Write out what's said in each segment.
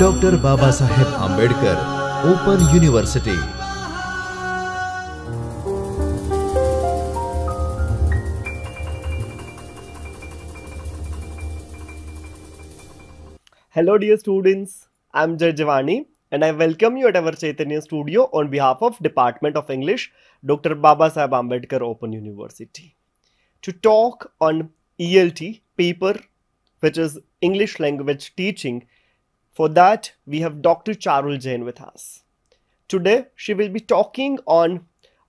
Doctor Baba Saheb Ambedkar Open University hello dear students I am Jay Jawani and I welcome you at our Chaitanya studio on behalf of department of English doctor Baba Saheb Ambedkar Open University to talk on E L T paper which is English language teaching. For that, we have Dr. Charul Jain with us. Today, she will be talking on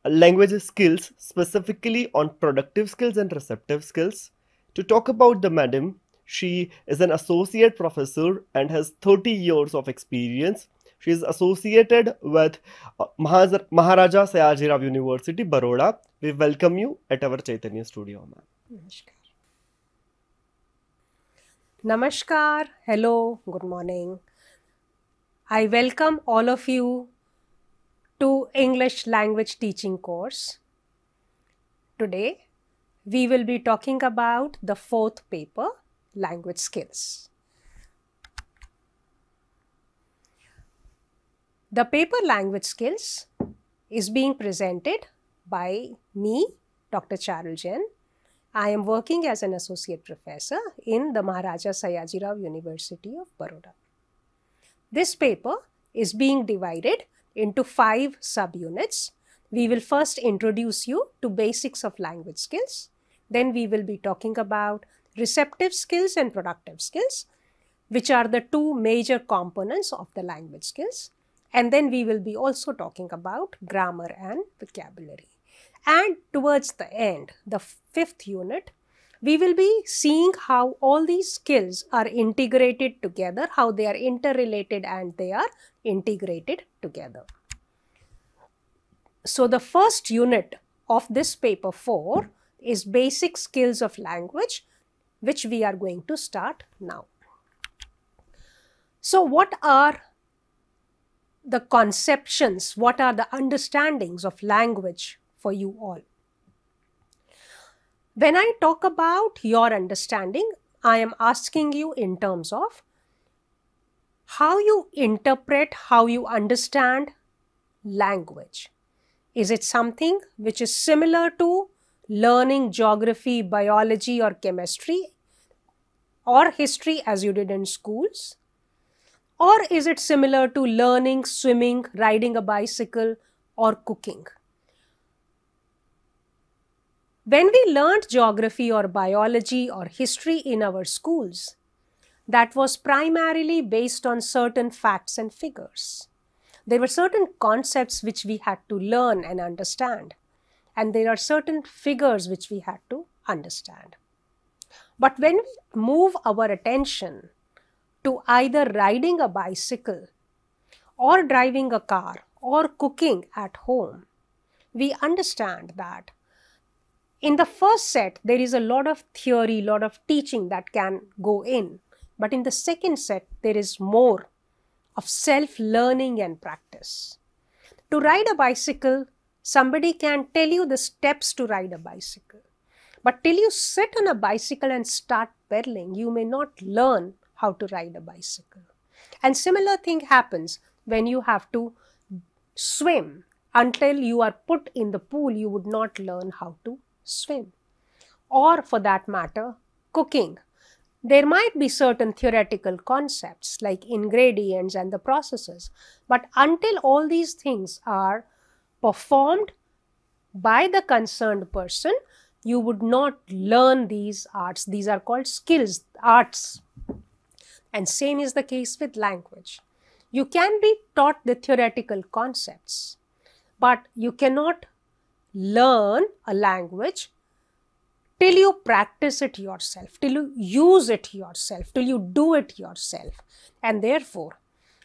language skills, specifically on productive skills and receptive skills. To talk about the madam, she is an associate professor and has 30 years of experience. She is associated with uh, Maharaja Sayajirav University, Baroda. We welcome you at our Chaitanya studio, ma'am. Namaskar. Namaskar, hello, good morning. I welcome all of you to English language teaching course. Today, we will be talking about the fourth paper, language skills. The paper language skills is being presented by me, Dr. Charul Jain, I am working as an associate professor in the Maharaja Sayajirao University of Baroda. This paper is being divided into five subunits. We will first introduce you to basics of language skills. Then we will be talking about receptive skills and productive skills, which are the two major components of the language skills. And then we will be also talking about grammar and vocabulary and towards the end, the fifth unit, we will be seeing how all these skills are integrated together, how they are interrelated and they are integrated together. So, the first unit of this paper 4 is basic skills of language which we are going to start now. So, what are the conceptions, what are the understandings of language for you all. When I talk about your understanding, I am asking you in terms of how you interpret, how you understand language. Is it something which is similar to learning geography, biology or chemistry or history as you did in schools? Or is it similar to learning, swimming, riding a bicycle or cooking? When we learned geography or biology or history in our schools, that was primarily based on certain facts and figures. There were certain concepts which we had to learn and understand, and there are certain figures which we had to understand. But when we move our attention to either riding a bicycle or driving a car or cooking at home, we understand that in the first set, there is a lot of theory, lot of teaching that can go in. But in the second set, there is more of self-learning and practice. To ride a bicycle, somebody can tell you the steps to ride a bicycle. But till you sit on a bicycle and start pedaling, you may not learn how to ride a bicycle. And similar thing happens when you have to swim. Until you are put in the pool, you would not learn how to swim. Or for that matter, cooking. There might be certain theoretical concepts like ingredients and the processes, but until all these things are performed by the concerned person, you would not learn these arts. These are called skills, arts. And same is the case with language. You can be taught the theoretical concepts, but you cannot learn a language till you practice it yourself, till you use it yourself, till you do it yourself. And therefore,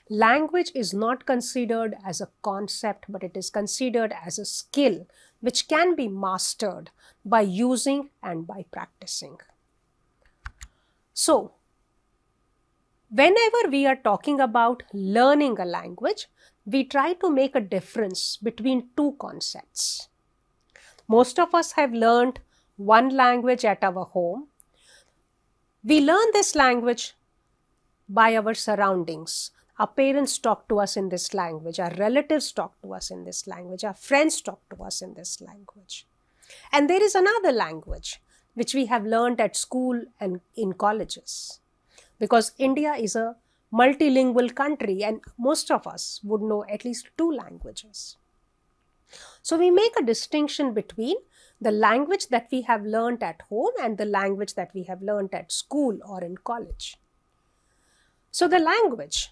language is not considered as a concept, but it is considered as a skill which can be mastered by using and by practicing. So, whenever we are talking about learning a language, we try to make a difference between two concepts. Most of us have learned one language at our home. We learn this language by our surroundings. Our parents talk to us in this language, our relatives talk to us in this language, our friends talk to us in this language. And there is another language which we have learned at school and in colleges. Because India is a multilingual country and most of us would know at least two languages. So we make a distinction between the language that we have learnt at home and the language that we have learnt at school or in college. So the language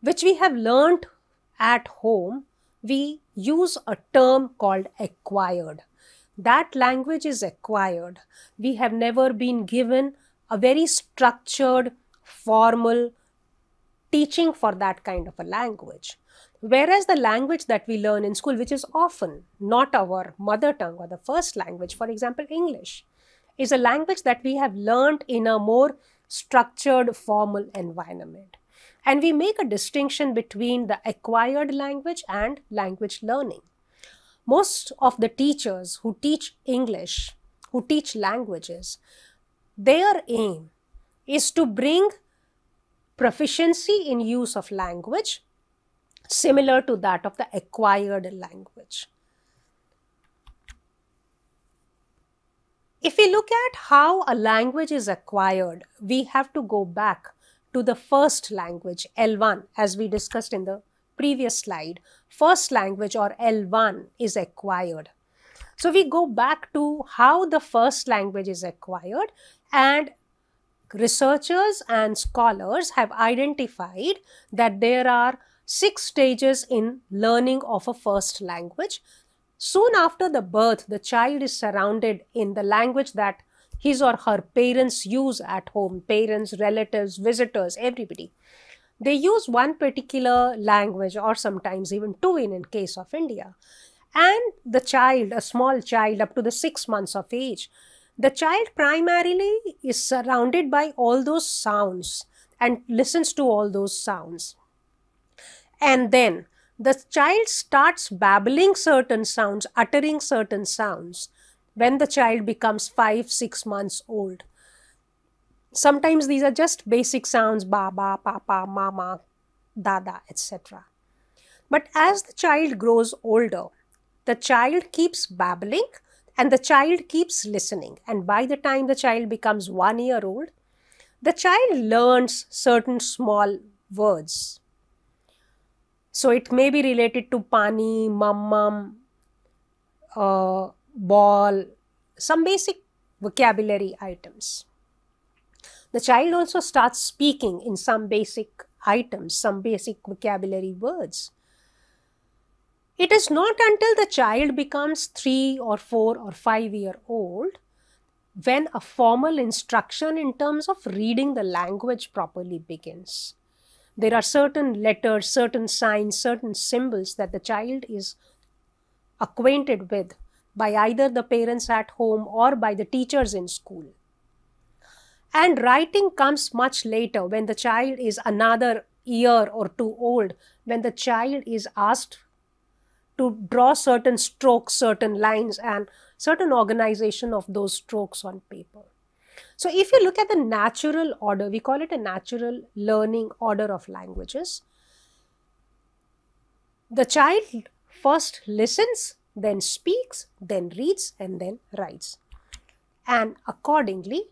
which we have learnt at home, we use a term called acquired. That language is acquired. We have never been given a very structured, formal teaching for that kind of a language. Whereas the language that we learn in school, which is often not our mother tongue or the first language, for example, English, is a language that we have learned in a more structured, formal environment. And we make a distinction between the acquired language and language learning. Most of the teachers who teach English, who teach languages, their aim is to bring proficiency in use of language similar to that of the acquired language. If we look at how a language is acquired, we have to go back to the first language, L1, as we discussed in the previous slide. First language or L1 is acquired. So we go back to how the first language is acquired and researchers and scholars have identified that there are six stages in learning of a first language. Soon after the birth, the child is surrounded in the language that his or her parents use at home parents, relatives, visitors, everybody. They use one particular language or sometimes even two in, in case of India. And the child, a small child up to the six months of age, the child primarily is surrounded by all those sounds and listens to all those sounds. And then the child starts babbling certain sounds, uttering certain sounds when the child becomes five, six months old. Sometimes these are just basic sounds, baba, papa, mama, dada, etc. But as the child grows older, the child keeps babbling and the child keeps listening. And by the time the child becomes one year old, the child learns certain small words so it may be related to pani, mum uh, ball, some basic vocabulary items. The child also starts speaking in some basic items, some basic vocabulary words. It is not until the child becomes 3 or 4 or 5 year old when a formal instruction in terms of reading the language properly begins. There are certain letters, certain signs, certain symbols that the child is acquainted with by either the parents at home or by the teachers in school. And writing comes much later when the child is another year or two old, when the child is asked to draw certain strokes, certain lines, and certain organization of those strokes on paper. So if you look at the natural order, we call it a natural learning order of languages. The child first listens, then speaks, then reads and then writes. And accordingly,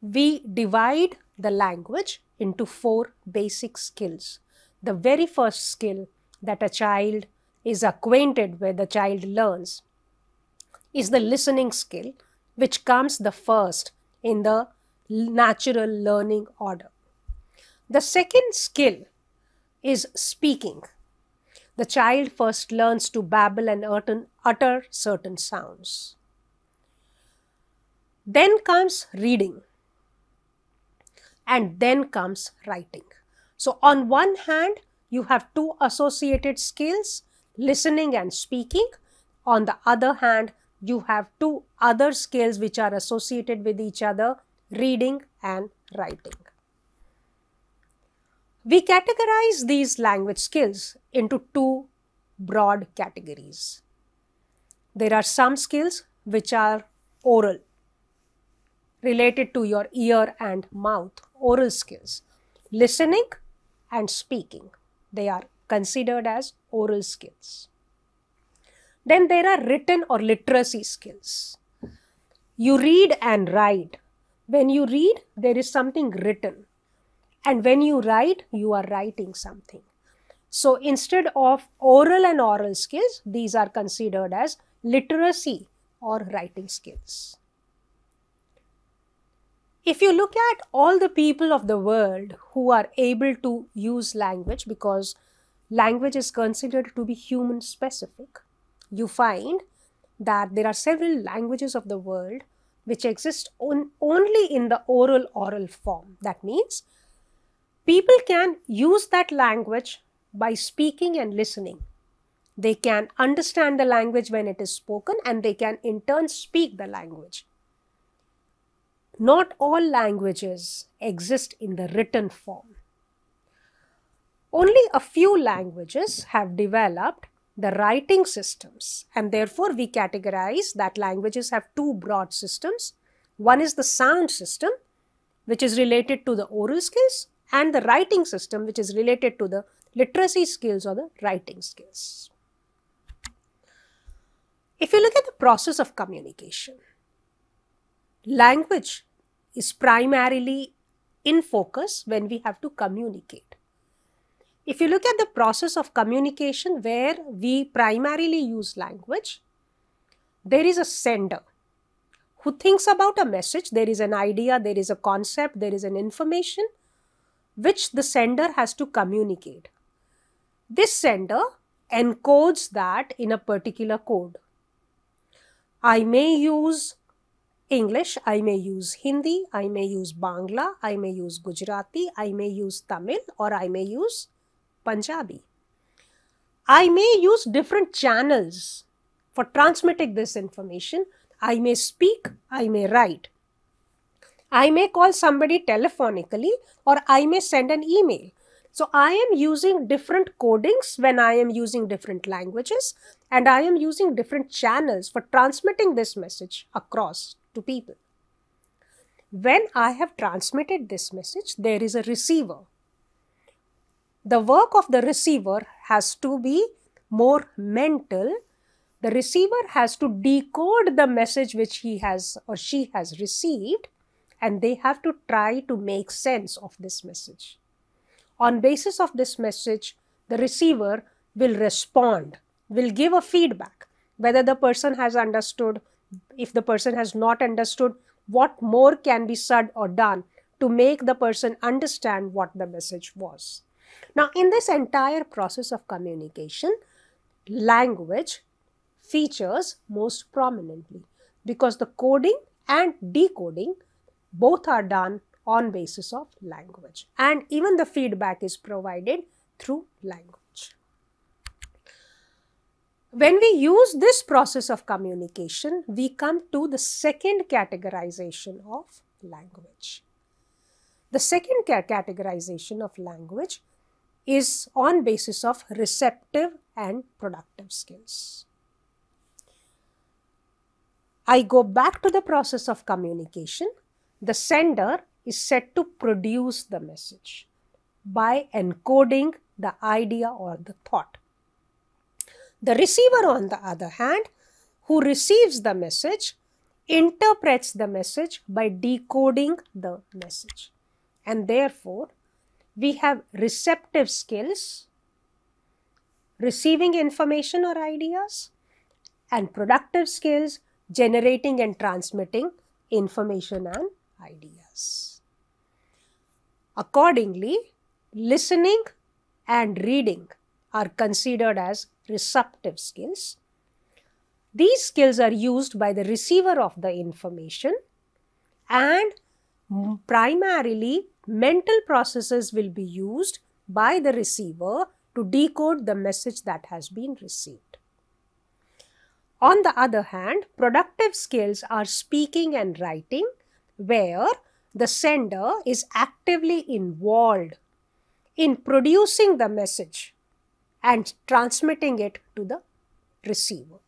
we divide the language into four basic skills. The very first skill that a child is acquainted with, the child learns, is the listening skill which comes the first in the natural learning order. The second skill is speaking. The child first learns to babble and utter certain sounds. Then comes reading. And then comes writing. So, on one hand, you have two associated skills listening and speaking. On the other hand, you have two other skills which are associated with each other, reading and writing. We categorize these language skills into two broad categories. There are some skills which are oral, related to your ear and mouth, oral skills, listening and speaking. They are considered as oral skills. Then there are written or literacy skills. You read and write. When you read, there is something written. And when you write, you are writing something. So instead of oral and oral skills, these are considered as literacy or writing skills. If you look at all the people of the world who are able to use language because language is considered to be human specific, you find that there are several languages of the world which exist on, only in the oral oral form. That means people can use that language by speaking and listening. They can understand the language when it is spoken and they can in turn speak the language. Not all languages exist in the written form. Only a few languages have developed the writing systems. And therefore, we categorize that languages have two broad systems. One is the sound system, which is related to the oral skills, and the writing system, which is related to the literacy skills or the writing skills. If you look at the process of communication, language is primarily in focus when we have to communicate. If you look at the process of communication where we primarily use language, there is a sender who thinks about a message. There is an idea, there is a concept, there is an information which the sender has to communicate. This sender encodes that in a particular code. I may use English, I may use Hindi, I may use Bangla, I may use Gujarati, I may use Tamil or I may use Punjabi. I may use different channels for transmitting this information. I may speak, I may write. I may call somebody telephonically or I may send an email. So I am using different codings when I am using different languages and I am using different channels for transmitting this message across to people. When I have transmitted this message, there is a receiver the work of the receiver has to be more mental. The receiver has to decode the message which he has or she has received and they have to try to make sense of this message. On basis of this message, the receiver will respond, will give a feedback, whether the person has understood, if the person has not understood, what more can be said or done to make the person understand what the message was. Now, in this entire process of communication, language features most prominently because the coding and decoding both are done on basis of language and even the feedback is provided through language. When we use this process of communication, we come to the second categorization of language. The second categorization of language is on basis of receptive and productive skills. I go back to the process of communication. The sender is set to produce the message by encoding the idea or the thought. The receiver, on the other hand, who receives the message, interprets the message by decoding the message. And therefore, we have receptive skills, receiving information or ideas, and productive skills, generating and transmitting information and ideas. Accordingly, listening and reading are considered as receptive skills. These skills are used by the receiver of the information and primarily mental processes will be used by the receiver to decode the message that has been received. On the other hand, productive skills are speaking and writing where the sender is actively involved in producing the message and transmitting it to the receiver.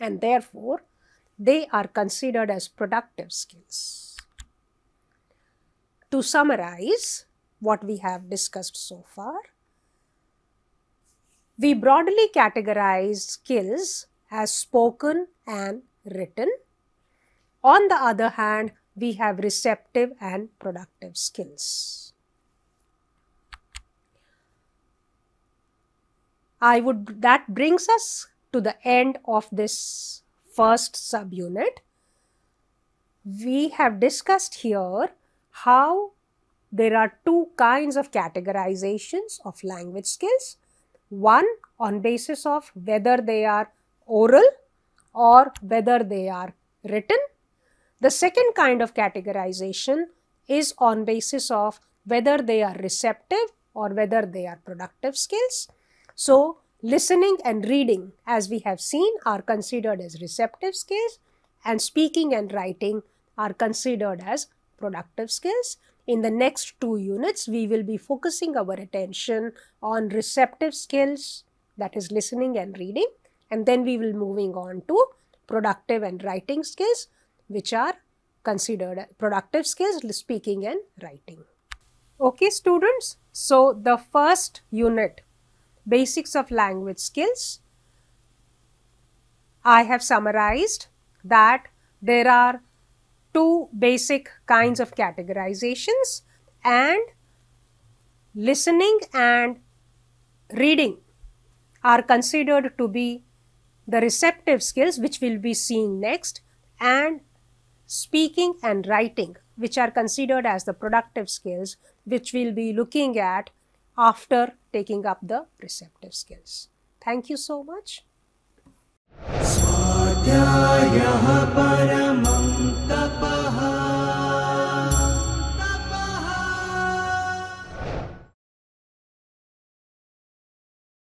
And therefore, they are considered as productive skills to summarize what we have discussed so far, we broadly categorize skills as spoken and written. On the other hand, we have receptive and productive skills. I would that brings us to the end of this first subunit. We have discussed here how there are two kinds of categorizations of language skills. One on basis of whether they are oral or whether they are written. The second kind of categorization is on basis of whether they are receptive or whether they are productive skills. So, listening and reading as we have seen are considered as receptive skills and speaking and writing are considered as productive skills. In the next two units, we will be focusing our attention on receptive skills, that is listening and reading, and then we will moving on to productive and writing skills, which are considered productive skills, speaking and writing. Okay, students, so the first unit, basics of language skills, I have summarized that there are two basic kinds of categorizations and listening and reading are considered to be the receptive skills which we will be seeing next and speaking and writing which are considered as the productive skills which we will be looking at after taking up the receptive skills. Thank you so much the bug.